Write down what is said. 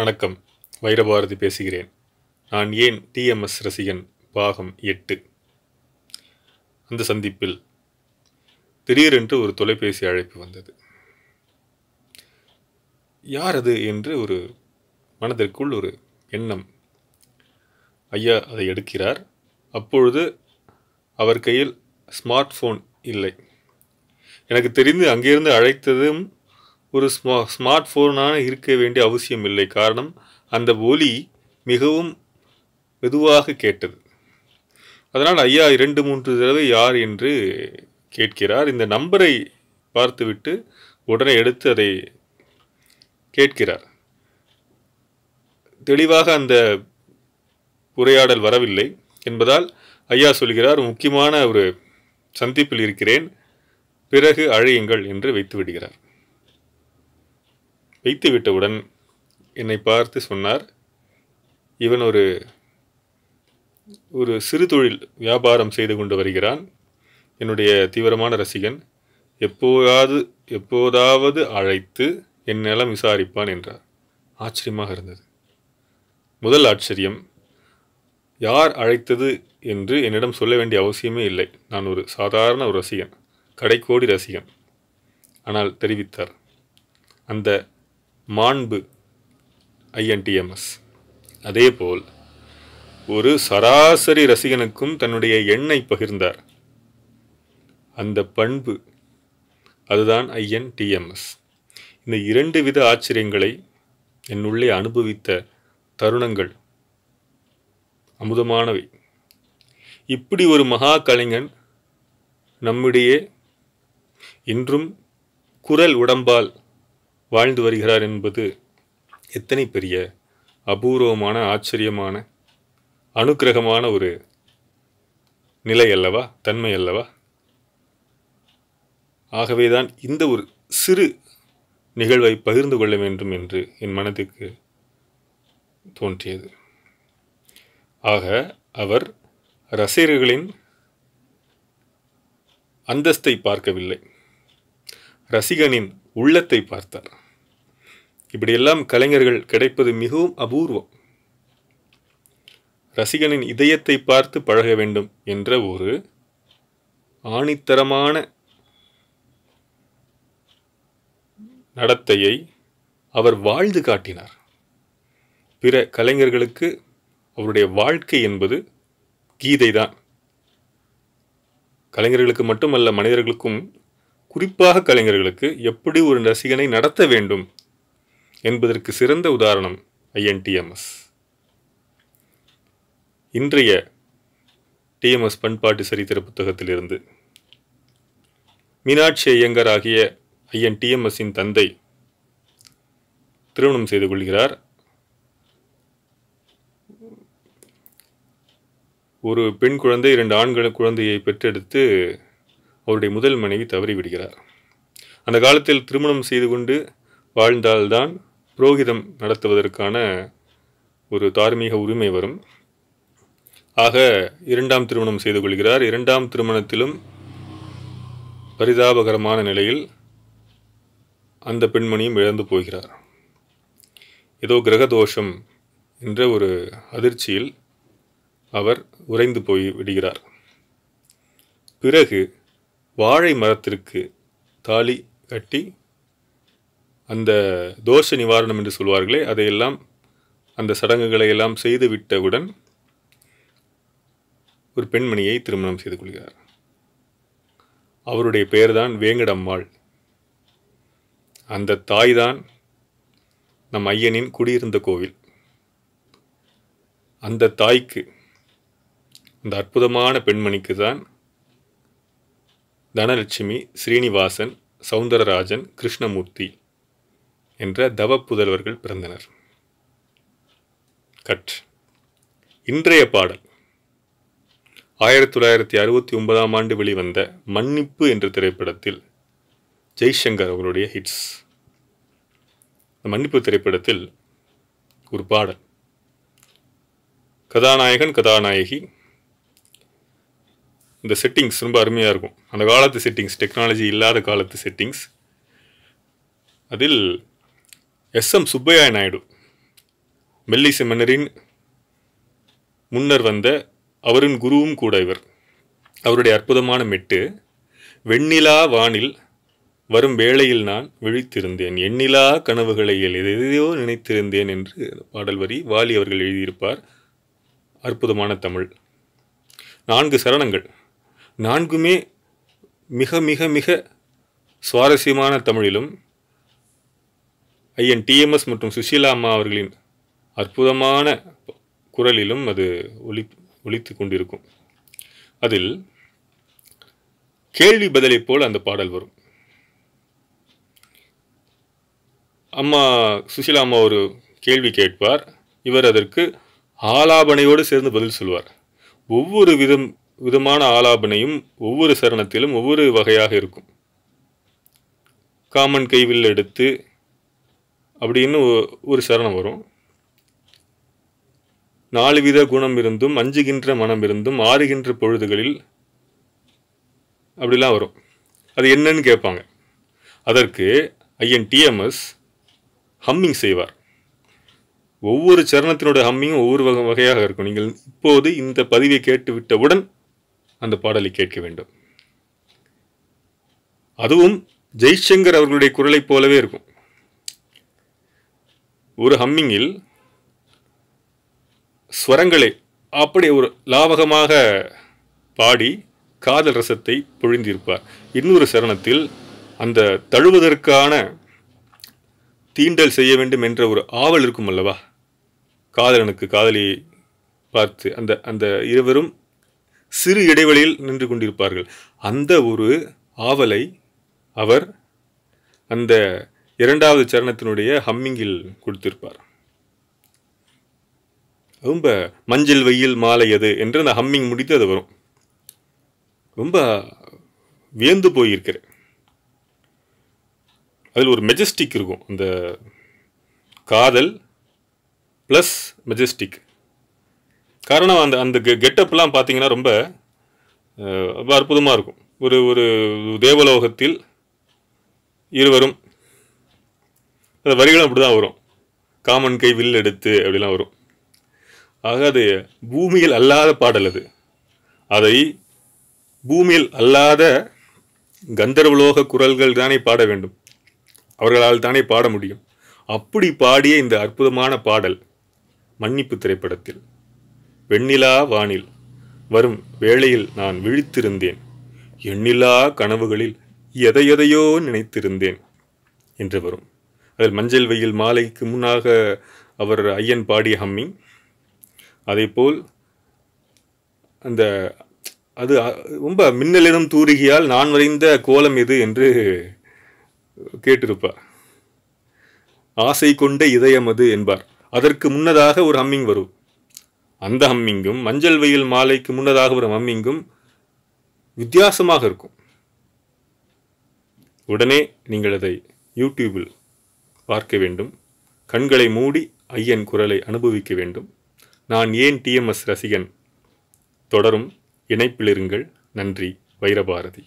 வணக்கம் வைரபாரதி பேசுகிறேன் நான் ஏன் டிஎம்எஸ் ரசிகன் பாகம் எட்டு அந்த சந்திப்பில் திடீரென்று ஒரு தொலைபேசி அழைப்பு வந்தது யார் அது என்று ஒரு மனதிற்குள் ஒரு எண்ணம் ஐயா அதை எடுக்கிறார் அப்பொழுது அவர் கையில் ஸ்மார்ட் ஃபோன் இல்லை எனக்கு தெரிந்து அங்கிருந்து அழைத்ததும் ஒரு ஸ்மா ஸ்மார்ட் ஃபோனான இருக்க வேண்டிய அவசியம் இல்லை காரணம் அந்த ஒலி மிகவும் மெதுவாக கேட்டது அதனால் ஐயா இரண்டு மூன்று தடவை யார் என்று கேட்கிறார் இந்த நம்பரை பார்த்துவிட்டு உடனே எடுத்து அதை கேட்கிறார் தெளிவாக அந்த உரையாடல் வரவில்லை என்பதால் ஐயா சொல்கிறார் முக்கியமான ஒரு சந்திப்பில் இருக்கிறேன் பிறகு அழையுங்கள் என்று வைத்து விடுகிறார் வைத்துவிட்டவுடன் என்னை பார்த்து சொன்னார் இவன் ஒரு ஒரு சிறு தொழில் வியாபாரம் செய்து கொண்டு வருகிறான் என்னுடைய தீவிரமான ரசிகன் எப்போதாவது எப்போதாவது அழைத்து என் நிலம் விசாரிப்பான் என்றார் ஆச்சரியமாக இருந்தது முதல் ஆச்சரியம் யார் அழைத்தது என்று என்னிடம் சொல்ல வேண்டிய அவசியமே இல்லை நான் ஒரு சாதாரண ஒரு ரசிகன் கடைக்கோடி ரசிகன் ஆனால் தெரிவித்தார் அந்த மாண்பு ஐஎன்டிஎம்எஸ் அதேபோல் ஒரு சராசரி ரசிகனுக்கும் தன்னுடைய எண்ணை பகிர்ந்தார் அந்த பண்பு அதுதான் ஐஎன் டிஎம்எஸ் இந்த இரண்டு வித ஆச்சரியங்களை என்னுள்ளே அனுபவித்த தருணங்கள் அமுதமானவை இப்படி ஒரு மகா கலைஞன் நம்மிடையே இன்றும் குரல் உடம்பால் வாழ்ந்து வருகிறார் என்பது எத்தனை பெரிய அபூர்வமான ஆச்சரியமான அனுக்கிரகமான ஒரு நிலை அல்லவா தன்மை அல்லவா ஆகவேதான் இந்த ஒரு சிறு நிகழ்வை பகிர்ந்து கொள்ள வேண்டும் என்று என் மனதுக்கு தோன்றியது ஆக அவர் ரசிகர்களின் அந்தஸ்தை பார்க்கவில்லை ரசிகனின் உள்ளத்தை பார்த்தார் இப்படியெல்லாம் கலைஞர்கள் கிடைப்பது மிகவும் அபூர்வம் ரசிகனின் இதயத்தை பார்த்து பழக வேண்டும் என்ற ஒரு ஆணித்தரமான நடத்தையை அவர் வாழ்ந்து காட்டினார் பிற கலைஞர்களுக்கு அவருடைய வாழ்க்கை என்பது கீதை தான் கலைஞர்களுக்கு மட்டுமல்ல மனிதர்களுக்கும் குறிப்பாக கலைஞர்களுக்கு எப்படி ஒரு ரசிகனை நடத்த வேண்டும் என்பதற்கு சிறந்த உதாரணம் ஐஎன்டிஎம்எஸ் இன்றைய டிஎம்எஸ் பண்பாட்டு சரித்திர புத்தகத்திலிருந்து மீனாட்சி ஐயங்கர் ஆகிய ஐயன் டிஎம்எஸ்ஸின் தந்தை திருமணம் செய்து கொள்கிறார் ஒரு பெண் குழந்தை இரண்டு ஆண்கள குழந்தையை பெற்றெடுத்து அவருடைய முதல் மனைவி தவறிவிடுகிறார் அந்த காலத்தில் திருமணம் செய்து கொண்டு வாழ்ந்தால்தான் புரோகிதம் நடத்துவதற்கான ஒரு தார்மீக உரிமை வரும் ஆக இரண்டாம் திருமணம் செய்து கொள்கிறார் இரண்டாம் திருமணத்திலும் பரிதாபகரமான நிலையில் அந்த பெண்மணியும் இழந்து போகிறார் ஏதோ கிரகதோஷம் என்ற ஒரு அதிர்ச்சியில் அவர் உறைந்து போய் விடுகிறார் பிறகு வாழை மரத்திற்கு தாலி கட்டி அந்த தோஷ நிவாரணம் என்று சொல்வார்களே அதையெல்லாம் அந்த சடங்குகளை எல்லாம் செய்துவிட்டவுடன் ஒரு பெண்மணியை திருமணம் செய்து கொள்கிறார் அவருடைய பெயர்தான் வேங்கடம்மாள் அந்த தாய்தான் நம் ஐயனின் குடியிருந்த கோவில் அந்த தாய்க்கு அந்த அற்புதமான பெண்மணிக்கு தான் தனலட்சுமி ஸ்ரீனிவாசன் சவுந்தரராஜன் கிருஷ்ணமூர்த்தி என்ற தவ புதல்வர்கள் பிறந்தனர் கட் இன்றைய பாடல் ஆயிரத்தி தொள்ளாயிரத்தி அறுபத்தி ஒன்பதாம் ஆண்டு வெளிவந்த மன்னிப்பு என்ற திரைப்படத்தில் ஜெய்சங்கர் அவர்களுடைய ஹிட்ஸ் மன்னிப்பு திரைப்படத்தில் ஒரு பாடல் கதாநாயகன் கதாநாயகி இந்த செட்டிங்ஸ் ரொம்ப அருமையாக இருக்கும் அந்த காலத்து செட்டிங்ஸ் டெக்னாலஜி இல்லாத காலத்து செட்டிங்ஸ் அதில் எஸ் எம் சுப்பையா நாயுடு மெல்லிசை மன்னரின் முன்னர் வந்த அவரின் குருவும் கூட இவர் அவருடைய அற்புதமான மெட்டு வெண்ணிலா வானில் வரும் வேளையில் நான் விழித்திருந்தேன் எண்ணிலா கனவுகளை எதையோ நினைத்திருந்தேன் என்று பாடல் வரி வாலி அவர்கள் எழுதியிருப்பார் அற்புதமான தமிழ் நான்கு சரணங்கள் நான்குமே மிக மிக மிக சுவாரஸ்யமான தமிழிலும் ஐயன் டிஎம்எஸ் மற்றும் சுஷீலா அம்மா அவர்களின் அற்புதமான குரலிலும் அது ஒளி ஒழித்து கொண்டிருக்கும் அதில் கேள்வி பதிலை போல் அந்த பாடல் வரும் அம்மா சுஷீலா அம்மா ஒரு கேள்வி கேட்பார் இவர் அதற்கு ஆலாபனையோடு சேர்ந்து பதில் சொல்வார் ஒவ்வொரு விதம் விதமான ஆலாபனையும் ஒவ்வொரு சரணத்திலும் ஒவ்வொரு வகையாக இருக்கும் காமன் கைவில் எடுத்து அப்படின்னு ஒரு சரணம் வரும் நாலு வித குணம் இருந்தும் அஞ்சுகின்ற மனம் இருந்தும் ஆறுகின்ற பொழுதுகளில் அப்படிலாம் வரும் அது என்னன்னு கேட்பாங்க அதற்கு ஐயன் டிஎம்எஸ் ஹம்மிங் செய்வார் ஒவ்வொரு சரணத்தினோட ஹம்மிங்கும் ஒவ்வொரு வகை வகையாக இருக்கும் நீங்கள் இப்போது இந்த பதிவை கேட்டுவிட்டவுடன் அந்த பாடலை கேட்க வேண்டும் அதுவும் ஜெய்சங்கர் அவர்களுடைய குரலைப் போலவே இருக்கும் ஒரு ஹம்மிங்கில் ஸ்வரங்களை அப்படி ஒரு லாவகமாக பாடி காதல் ரசத்தை பொழிந்திருப்பார் இன்னொரு சரணத்தில் அந்த தழுவதற்கான தீண்டல் செய்ய வேண்டும் என்ற ஒரு ஆவல் இருக்கும் அல்லவா காதலனுக்கு காதலியை பார்த்து அந்த அந்த இருவரும் சிறு இடைவெளியில் நின்று கொண்டிருப்பார்கள் அந்த ஒரு ஆவலை அவர் அந்த இரண்டாவது சரணத்தினுடைய ஹம்மிங்கில் கொடுத்திருப்பார் ரொம்ப மஞ்சள் வெயில் மாலை அது என்று அந்த ஹம்மிங் முடித்து அது வரும் ரொம்ப வியந்து போயிருக்கிறேன் அதில் ஒரு மெஜஸ்டிக் இருக்கும் அந்த காதல் ப்ளஸ் மெஜஸ்டிக் காரணம் அந்த அந்த கெட்டப்லாம் பார்த்தீங்கன்னா ரொம்ப அற்புதமாக இருக்கும் ஒரு ஒரு தேவலோகத்தில் இருவரும் அந்த வரிகளும் அப்படி தான் வரும் காமன் கை வில் எடுத்து அப்படிலாம் வரும் ஆக அது பூமியில் அல்லாத பாடல் அது அதை பூமியில் அல்லாத கந்தர்வலோக குரல்கள் தானே பாட வேண்டும் அவர்களால் தானே பாட முடியும் அப்படி பாடிய இந்த அற்புதமான பாடல் மன்னிப்பு திரைப்படத்தில் வெண்ணிலா வானில் வரும் வேளையில் நான் விழித்திருந்தேன் எண்ணிலா கனவுகளில் எதையெதையோ நினைத்திருந்தேன் என்று வரும் அதில் மஞ்சள் வெயில் மாலைக்கு முன்னாக அவர் ஐயன் பாடிய ஹம்மி போல் அந்த அது ரொம்ப மின்னலிடம் தூரிகியால் நான் வரைந்த கோலம் எது என்று கேட்டிருப்பார் ஆசை கொண்ட இதயம் அது என்பார் அதற்கு முன்னதாக ஒரு ஹம்மிங் வரும் அந்த ஹம்மிங்கும் மஞ்சள் வெயில் மாலைக்கு முன்னதாக ஒரு ஹம்மிங்கும் வித்தியாசமாக இருக்கும் உடனே நீங்கள் அதை யூடியூபில் பார்க்க வேண்டும் கண்களை மூடி ஐயன் குரலை அனுபவிக்க வேண்டும் நான் ஏன் டிஎம்எஸ் ரசிகன் தொடரும் இணைப்பிலிருங்கள் நன்றி வைரபாரதி